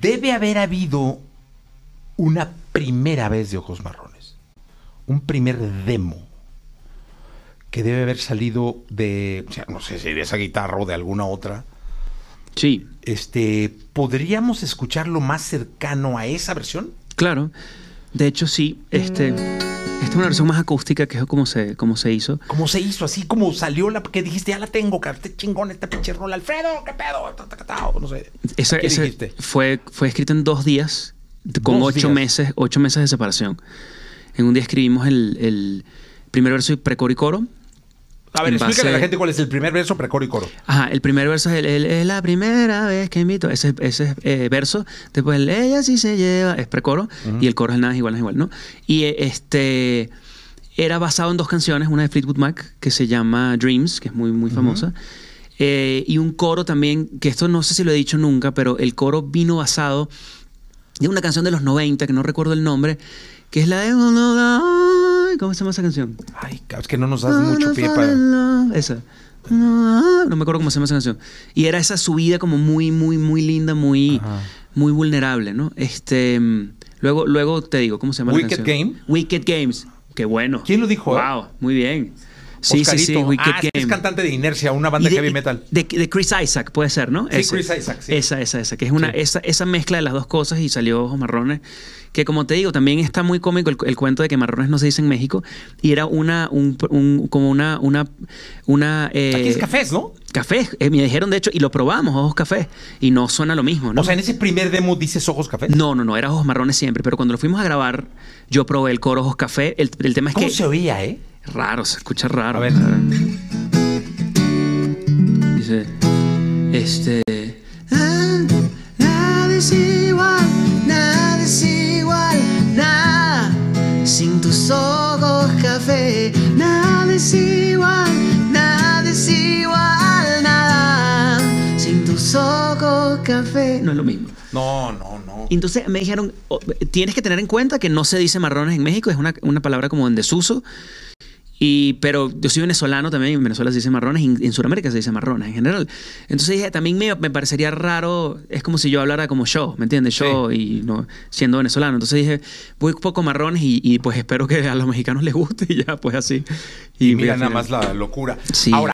Debe haber habido una primera vez de Ojos Marrones, un primer demo que debe haber salido de, o sea, no sé si de esa guitarra o de alguna otra. Sí. Este, ¿podríamos escucharlo más cercano a esa versión? Claro. De hecho, sí. Este. Esta es una versión más acústica, que es como se, cómo se hizo. Como se hizo, así como salió la que dijiste, ya la tengo, que este chingón, Este pinche rol Alfredo, qué pedo, no sé. Esa, ¿Qué fue, fue escrita en dos días, con ocho meses, ocho meses de separación. En un día escribimos el, el primer verso y precoro y coro, a ver, explícale a la gente cuál es el primer verso, precoro y coro. Ajá, el primer verso es, el, es la primera vez que invito. Ese, eh, verso, después el ella sí se lleva, es precoro, y el coro es nada igual, es igual, ¿no? Y eh, este era basado en dos canciones, una de Fleetwood Mac, que se llama Dreams, que es muy, muy famosa. Eh, y un coro también, que esto no sé si lo he dicho nunca, pero el coro vino basado de una canción de los 90, que no recuerdo el nombre, que es la de ¿Cómo se llama esa canción? Ay, es que no nos das mucho pie para. Esa. No, no me acuerdo cómo se llama esa canción. Y era esa subida como muy, muy, muy linda, muy, muy vulnerable, ¿no? Este. Mm, luego, luego te digo, ¿cómo se llama la canción? Wicked Wicked Games. Qué bueno. ¿Quién lo dijo? Wow, eh? muy bien. Sí, sí, sí. Ah, es cantante de Inercia, una banda de, heavy metal. De, Chris Isaac, puede ser, ¿no? Sí, Chris Isaac, Esa, esa, esa. Que es una, esa, mezcla de las dos cosas y salió Ojos Marrones. Que como te digo, también está muy cómico el, cuento de que marrones no se dice en México. Y era una, un, como una, una, una. Eh, Aquí es cafés, ¿no? Cafés. Eh, me dijeron, de hecho, y lo probamos, ojos cafés. Y no suena lo mismo, ¿no? O sea, en ese primer demo dices ojos cafés. No, no, no, era ojos marrones siempre. Pero cuando lo fuimos a grabar, yo probé el coro ojos café. El, tema es que. ¿Cómo se oía, eh? Raro, se escucha raro. A ver. Dice, este... Ah, nada es igual, nada es igual, nada. Sin tus ojos café, nada es igual, nada es igual, nada. Sin tus ojos café. No es lo mismo. No, no, no. Entonces me dijeron, oh, tienes que tener en cuenta que no se dice marrones en México, es una, una palabra como en desuso. Y, pero yo soy venezolano también, en Venezuela se dice marrones, y en Sudamérica se dice marrones en general. Entonces dije, también me, me, parecería raro, es como si yo hablara como yo, ¿me entiendes? Yo y no, siendo venezolano. Entonces dije, voy poco marrones y, pues espero que a los mexicanos les guste y ya, pues así. Y, mira nada más la locura. Sí. Ahora,